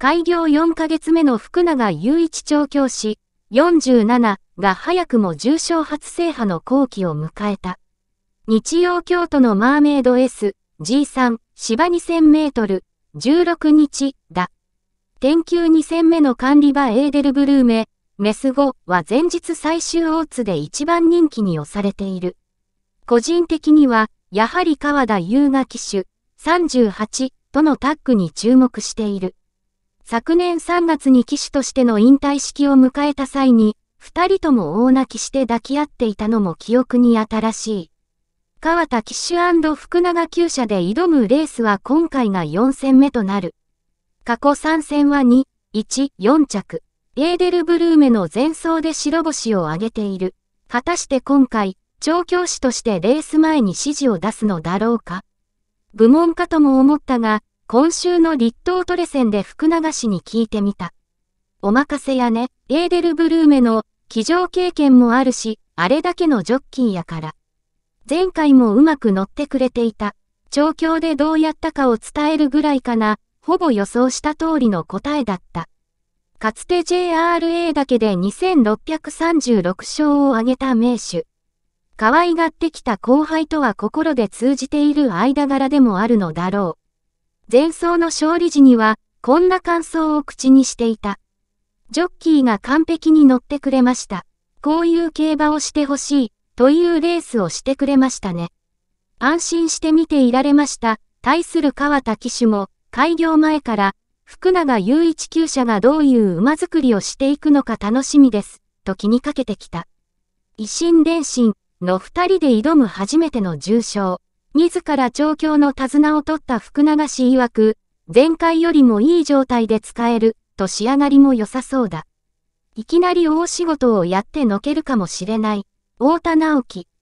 開業4ヶ月目の福永雄一調教師47が早くも重症初制覇の後期を迎えた。日曜京都のマーメイド S、G3、芝2000メートル、16日、だ。天球2戦目の管理場エーデルブルーメ、メス5は前日最終オーツで一番人気に押されている。個人的には、やはり川田優雅騎手、38とのタッグに注目している。昨年3月に騎手としての引退式を迎えた際に、二人とも大泣きして抱き合っていたのも記憶に新しい。川田騎手福永厩舎で挑むレースは今回が4戦目となる。過去3戦は2、1、4着。エーデルブルーメの前走で白星を挙げている。果たして今回、調教師としてレース前に指示を出すのだろうか。部門かとも思ったが、今週の立東トレセンで福永氏に聞いてみた。お任せやね、エーデルブルーメの騎乗経験もあるし、あれだけのジョッキーやから。前回もうまく乗ってくれていた。調教でどうやったかを伝えるぐらいかな、ほぼ予想した通りの答えだった。かつて JRA だけで2636勝を挙げた名手。可愛がってきた後輩とは心で通じている間柄でもあるのだろう。前走の勝利時には、こんな感想を口にしていた。ジョッキーが完璧に乗ってくれました。こういう競馬をしてほしい、というレースをしてくれましたね。安心して見ていられました。対する川田騎手も、開業前から、福永雄一級者がどういう馬作りをしていくのか楽しみです、と気にかけてきた。維新伝心の二人で挑む初めての重賞。自ら調教の手綱を取った福永氏曰く、前回よりもいい状態で使える、と仕上がりも良さそうだ。いきなり大仕事をやってのけるかもしれない。太田直樹